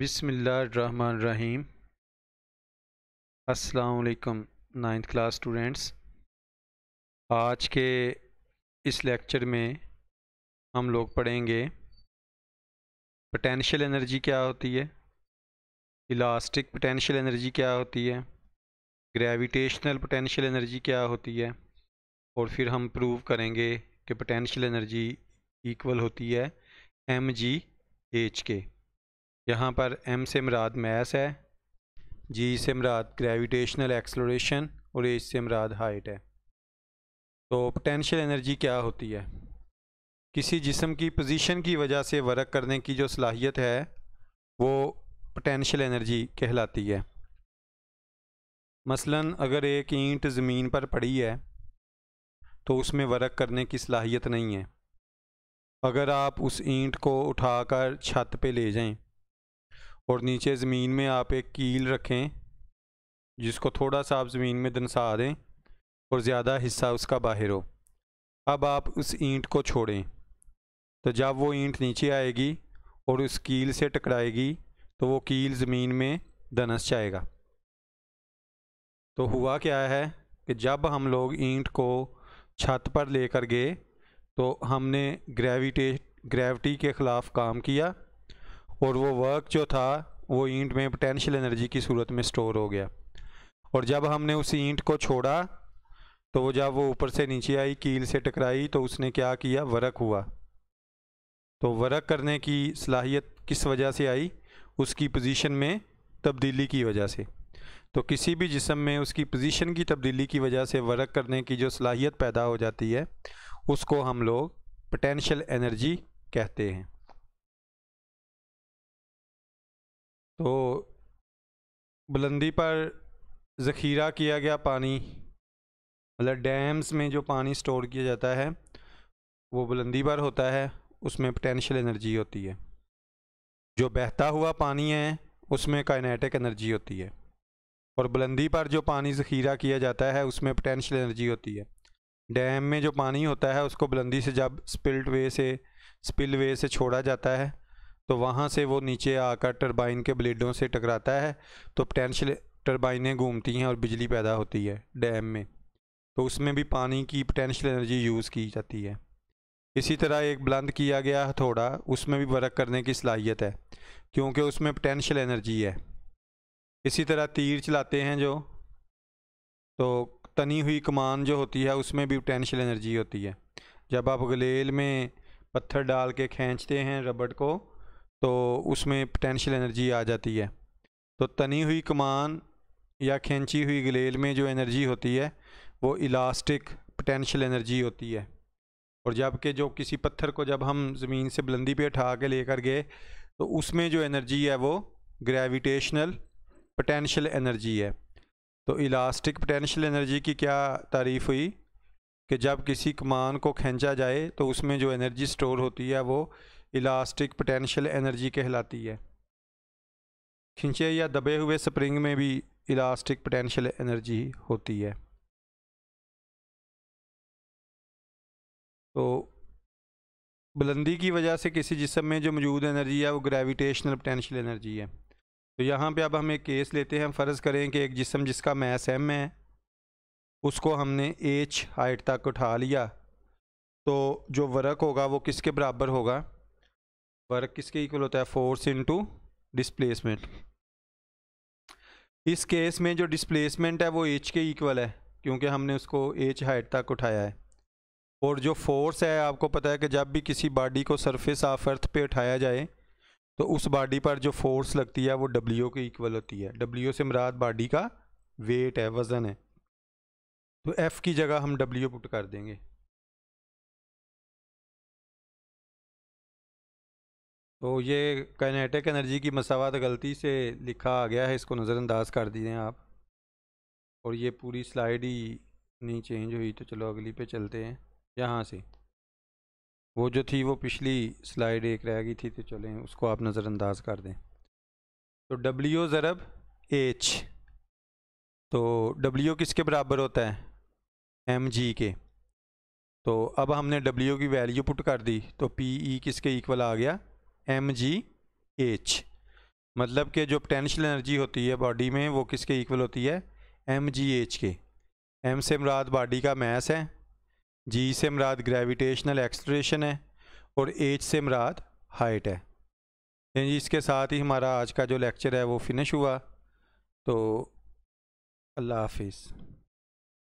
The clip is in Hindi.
बिसमीम अस्सलाम नाइन्थ क्लास स्टूडेंट्स आज के इस लेक्चर में हम लोग पढ़ेंगे पोटेंशियल एनर्जी क्या होती है इलास्टिक पोटेंशियल एनर्जी क्या होती है ग्रेविटेशनल पोटेंशियल एनर्जी क्या होती है और फिर हम प्रूव करेंगे कि पोटेंशियल एनर्जी इक्वल होती है एम जी एच के यहाँ पर एम से मराद मैस है जी से मराद ग्रेविटेशनल एक्सलोरेशन और एच से मराद हाइट है तो पोटेंशियल एनर्जी क्या होती है किसी जिसम की पोजीशन की वजह से वर्क करने की जो सलाहियत है वो पोटेंशियल एनर्जी कहलाती है मसलन अगर एक ईंट ज़मीन पर पड़ी है तो उसमें वर्क करने की सलाहियत नहीं है अगर आप उस ईंट को उठाकर छत पे ले जाएं और नीचे ज़मीन में आप एक कील रखें जिसको थोड़ा सा आप ज़मीन में दनसा दें और ज़्यादा हिस्सा उसका बाहर हो अब आप उस ईंट को छोड़ें तो जब वो ईंट नीचे आएगी और उस कील से टकराएगी तो वो कील ज़मीन में दनस जाएगा तो हुआ क्या है कि जब हम लोग ईंट को छत पर लेकर गए तो हमने ग्रेविटे ग्रेविटी के ख़िलाफ़ काम किया और वो वर्क जो था वो ईंट में पोटेंशियल एनर्जी की सूरत में स्टोर हो गया और जब हमने उस ईंट को छोड़ा तो वो जब वो ऊपर से नीचे आई कील से टकराई तो उसने क्या किया वर्क हुआ तो वर्क करने की सलाहियत किस वजह से आई उसकी पोजीशन में तब्दीली की वजह से तो किसी भी जिसम में उसकी पोजीशन की तब्दीली की वजह से वर्क करने की जो सलाहियत पैदा हो जाती है उसको हम लोग पोटेंशियल एनर्जी कहते हैं तो बुलंदी पर ज़ख़ीरा किया गया पानी मतलब डैम्स में जो पानी स्टोर किया जाता है वो बुलंदी पर होता है उसमें पोटेंशियल एनर्जी होती है जो बहता हुआ पानी है उसमें काइनेटिक एनर्जी होती है और बुलंदी पर जो पानी ज़ख़ीरा किया जाता है उसमें पोटेंशियल एनर्जी होती है डैम में जो पानी होता है उसको बुलंदी से जब स्पिल्ट वे से स्पिल वे से छोड़ा जाता है तो वहाँ से वो नीचे आकर टरबाइन के ब्लेडों से टकराता है तो पोटेंशियल टरबाइनें घूमती हैं और बिजली पैदा होती है डैम में तो उसमें भी पानी की पोटेंशियल एनर्जी यूज़ की जाती है इसी तरह एक बुलंद किया गया हथौड़ा उसमें भी वर्क करने की सलाहियत है क्योंकि उसमें पोटेंशियल एनर्जी है इसी तरह तीर चलाते हैं जो तो तनी हुई कमान जो होती है उसमें भी पोटेंशियल एनर्जी होती है जब आप गलेल में पत्थर डाल के खींचते हैं रबड़ को तो उसमें पोटेंशियल एनर्जी आ जाती है तो तनी हुई कमान या खींची हुई गलेल में जो एनर्जी होती है वो इलास्टिक पोटेंशियल एनर्जी होती है और जबकि जो किसी पत्थर को जब हम ज़मीन से बुलंदी पे उठा के लेकर गए तो उसमें जो एनर्जी है वो ग्रेविटेशनल पोटेंशियल एनर्जी है तो इलास्टिक पोटेंशियल एनर्जी की क्या तारीफ़ हुई कि जब किसी कमान को खींचा जाए तो उसमें जो एनर्जी स्टोर होती है वो इलास्टिक पोटेंशियल एनर्जी कहलाती है खिंचे या दबे हुए स्प्रिंग में भी इलास्टिक पोटेंशियल एनर्जी होती है तो बुलंदी की वजह से किसी जिसम में जो मौजूद एनर्जी है वो ग्रेविटेशनल पोटेंशियल एनर्जी है तो यहाँ पे अब हम एक केस लेते हैं फ़र्ज़ करें कि एक जिसम जिसका मैस एम है उसको हमने एच हाइट तक उठा लिया तो जो वर्क होगा वो किसके बराबर होगा वर्क किसके इक्वल होता है फोर्स इनटू डिस्प्लेसमेंट इस केस में जो डिस्प्लेसमेंट है वो एच के इक्वल है क्योंकि हमने उसको एच हाइट तक उठाया है और जो फोर्स है आपको पता है कि जब भी किसी बॉडी को सरफेस ऑफ अर्थ पे उठाया जाए तो उस बॉडी पर जो फोर्स लगती है वो डब्ल्यू के इक्वल होती है डब्ल्यू से मराद बॉडी का वेट है वज़न है तो एफ़ की जगह हम डब्ल्यू पुट कर देंगे तो ये कैनेटिक एनर्जी की मसावत तो गलती से लिखा आ गया है इसको नज़रअंदाज कर दिए आप और ये पूरी स्लाइड ही नहीं चेंज हुई तो चलो अगली पे चलते हैं यहाँ से वो जो थी वो पिछली स्लाइड एक रह गई थी तो चलें उसको आप नज़रअंदाज कर दें तो डब्ल्यू ज़रब एच तो डब्ल्यू किसके बराबर होता है एम जी के तो अब हमने डब्ल्यू की वैल्यू पुट कर दी तो पी ई e किसके इक्वल आ गया एम जी एच मतलब कि जो पोटेंशियल एनर्जी होती है बॉडी में वो किसके इक्वल होती है एम जी एच के एम से मराद बॉडी का मैस है जी से मराद ग्रेविटेशनल एक्सलेशन है और एच से मराद हाइट है जी इसके साथ ही हमारा आज का जो लेक्चर है वो फिनिश हुआ तो अल्लाह हाफिज़